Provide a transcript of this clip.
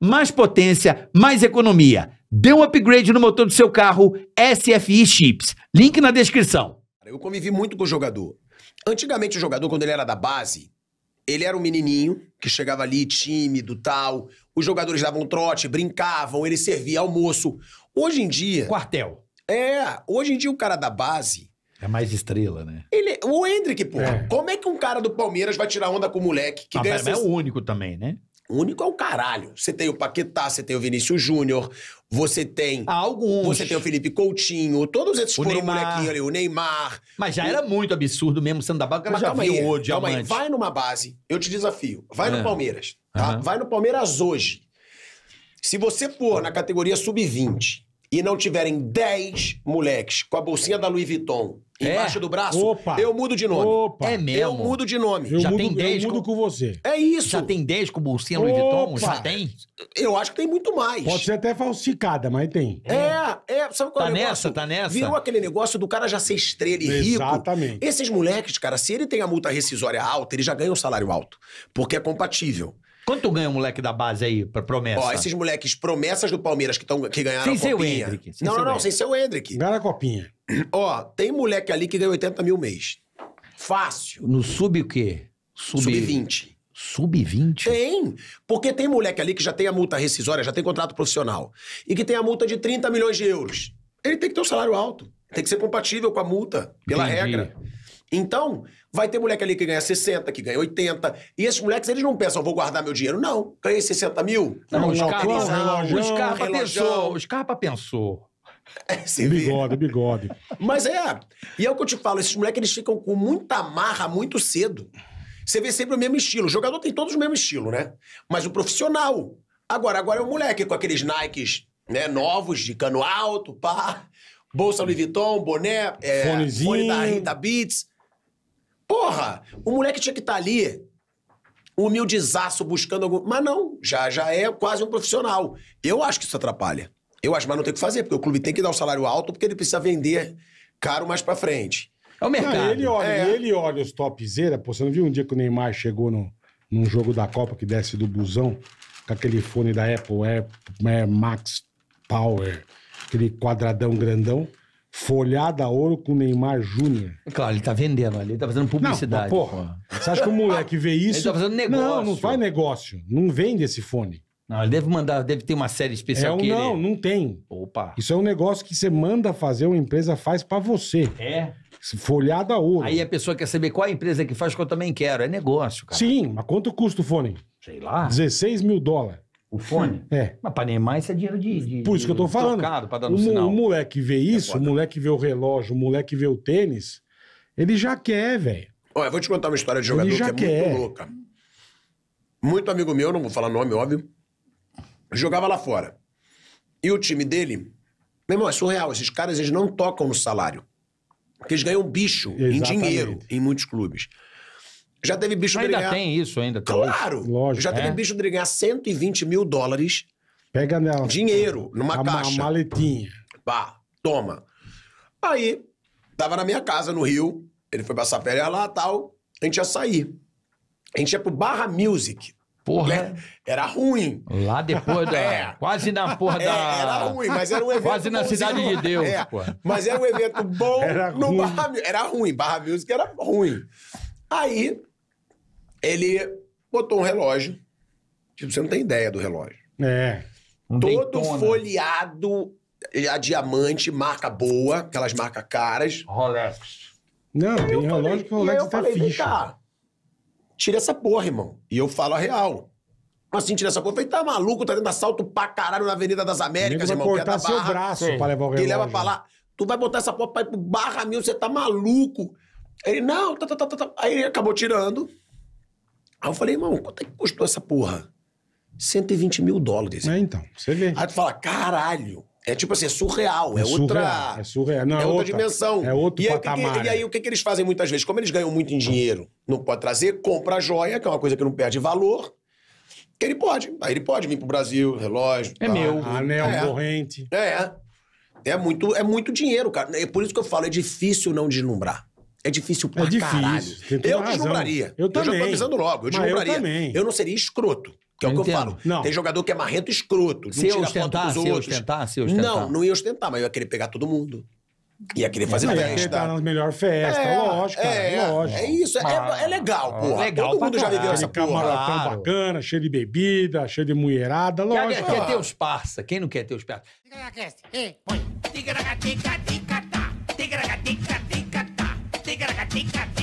mais potência, mais economia. Dê um upgrade no motor do seu carro, SFI Chips. Link na descrição. Eu convivi muito com o jogador. Antigamente o jogador, quando ele era da base, ele era um menininho que chegava ali tímido, tal. Os jogadores davam trote, brincavam, ele servia almoço. Hoje em dia... Quartel. É, hoje em dia o cara da base... É mais estrela, né? Ele, o Hendrick, pô. É. Como é que um cara do Palmeiras vai tirar onda com o moleque que ah, ganha... Mas é o único também, né? Único é o caralho. Você tem o Paquetá, você tem o Vinícius Júnior, você tem. alguns. Você tem o Felipe Coutinho, todos esses o foram Neymar. molequinho ali, o Neymar. Mas já o... era muito absurdo mesmo sendo da base, mas já viu o Calma aí, vai numa base, eu te desafio. Vai é. no Palmeiras, tá? Uhum. Vai no Palmeiras hoje. Se você for na categoria sub-20 e não tiverem 10 moleques com a bolsinha da Louis Vuitton é? embaixo é. do braço, Opa. eu mudo de nome. Opa. É mesmo? Eu mudo de nome. Eu já mudo, tem 10 eu mudo com... com você. É isso. Já tem 10 com bolsinha Louis Vuitton? Já tem? Eu acho que tem muito mais. Pode ser até falsificada, mas tem. É, é, é. É, sabe qual tá é o tá nessa, Tá nessa, Virou aquele negócio do cara já ser estrela e rico. Exatamente. Esses moleques, cara, se ele tem a multa rescisória alta, ele já ganha um salário alto, porque é compatível. Quanto ganha um moleque da base aí pra promessa? Ó, esses moleques promessas do Palmeiras que, tão, que ganharam sem a copinha. Ser o Hendrick, sem não, ser não, não, sem ser o Hendrick. Ganharam a copinha. Ó, tem moleque ali que ganha 80 mil mês. Fácil. No sub o quê? Sub, sub 20. Sub-20? Tem. Porque tem moleque ali que já tem a multa rescisória, já tem contrato profissional. E que tem a multa de 30 milhões de euros. Ele tem que ter um salário alto. Tem que ser compatível com a multa, pela Entendi. regra. Então, vai ter moleque ali que ganha 60, que ganha 80. E esses moleques, eles não pensam, vou guardar meu dinheiro. Não. Ganhei 60 mil. Não, não, os Scarpa pensou. O Scarpa pensou. É, bigode, bigode. Mas é. E é o que eu te falo, esses moleques, eles ficam com muita marra muito cedo. Você vê sempre o mesmo estilo. O jogador tem todos o mesmo estilo, né? Mas o profissional. Agora, agora é o moleque com aqueles Nikes, né, novos, de cano alto, pá, bolsa Louis Vuitton, boné, é, Fonezinho. fone da Rita Beats. Porra, o moleque tinha que estar tá ali humildezaço buscando algum. Mas não, já, já é quase um profissional. Eu acho que isso atrapalha. Eu acho, mas não tem o que fazer, porque o clube tem que dar um salário alto porque ele precisa vender caro mais para frente. É o mercado. Não, ele, olha, é. ele olha os topzera. Pô, você não viu um dia que o Neymar chegou no, num jogo da Copa que desce do busão com aquele fone da Apple Air, é, é Max Power, aquele quadradão grandão, folhada a ouro com o Neymar Júnior. Claro, ele tá vendendo ali, ele tá fazendo publicidade. Não, porra, porra, Você acha que o moleque vê isso? Ele tá fazendo negócio. Não, não faz negócio. Não vende esse fone. Não, ele deve mandar, deve ter uma série especial é, que Não, ele... não tem. Opa. Isso é um negócio que você manda fazer, uma empresa faz para você. É. Folhada a ouro. Aí a pessoa quer saber qual a empresa que faz, que eu também quero. É negócio, cara. Sim, mas quanto custa o fone? Sei lá. 16 mil dólares. O fone? É. Mas pra Neymar isso é dinheiro de. de Por isso que eu tô falando. Trocado, pra dar no o, sinal. o moleque vê isso, é o moleque vê o relógio, o moleque vê o tênis, ele já quer, velho. Olha, eu vou te contar uma história de jogador que é quer. muito louca. Muito amigo meu, não vou falar nome, óbvio, jogava lá fora. E o time dele, meu irmão, é surreal. Esses caras, eles não tocam no salário. Porque eles ganham bicho Exatamente. em dinheiro em muitos clubes. Já teve bicho ainda ganhar... tem isso, ainda tem. Claro! Lógico, já teve é. bicho de ganhar 120 mil dólares. Pega nela. Dinheiro, numa a, caixa. Uma maletinha. Pá, toma. Aí, tava na minha casa, no Rio. Ele foi passar férias lá tal. A gente ia sair. A gente ia pro Barra Music porra. Né? Era ruim. Lá depois da. É. Quase na porra é, da. era ruim, mas era um evento. Quase na Cidade de Deus. É. Mas era um evento bom era no ruim. Barra Music. Era ruim, Barra Music era ruim. Aí, ele botou um relógio. Tipo, você não tem ideia do relógio. É. Um Todo Daytona. folheado a diamante, marca boa, aquelas marcas caras. Rolex. Não, tem relógio que o Rolex tá falei, ficha. Cá, tira essa porra, irmão. E eu falo a real. Assim, tira essa porra. Eu falei, tá maluco, tá tendo assalto pra caralho na Avenida das Américas, irmão. Vai cortar é seu barra, braço pra levar o relógio. Ele leva pra lá. Tu vai botar essa porra pra ir pro Barra Mil, você tá maluco. Ele, não, tá, tá, tá, tá. tá. Aí ele acabou tirando. Aí eu falei, irmão, quanto é que custou essa porra? 120 mil dólares. É, então, você vê. Aí tu fala, caralho. É tipo assim, é surreal, é, é surreal, outra. É surreal, não, é, é outra, outra, dimensão. É outro e aí, patamar. Que, e aí né? o que, que eles fazem muitas vezes? Como eles ganham muito em dinheiro, não pode trazer, compra a joia, que é uma coisa que não perde valor. Que ele pode. Aí ele pode vir pro Brasil, relógio. É tá, meu. Anel, é, corrente. É. É muito, é muito dinheiro, cara. É por isso que eu falo, é difícil não deslumbrar. É difícil pra é difícil, caralho. Eu deslumbraria. Eu, também. Eu já tô avisando logo, eu Mas deslumbraria. Eu, também. eu não seria escroto. Que é o que eu falo. Não. Tem jogador que é marrento escroto. Não se tira foto com se outros. ostentar, ostentar. Não, não ia ostentar, mas eu ia querer pegar todo mundo. Ia querer fazer Ia querer festa. nas melhor festa, é, lógico, cara, é, lógico. É isso, é, é, ah, é legal, pô. Legal Todo mundo já viveu essa porra. Camaratão claro. bacana, cheio de bebida, cheio de mulherada, lógico. Quer, quer ter os parça, quem não quer ter os parça? na tica, tá. na tica, tá. na tica,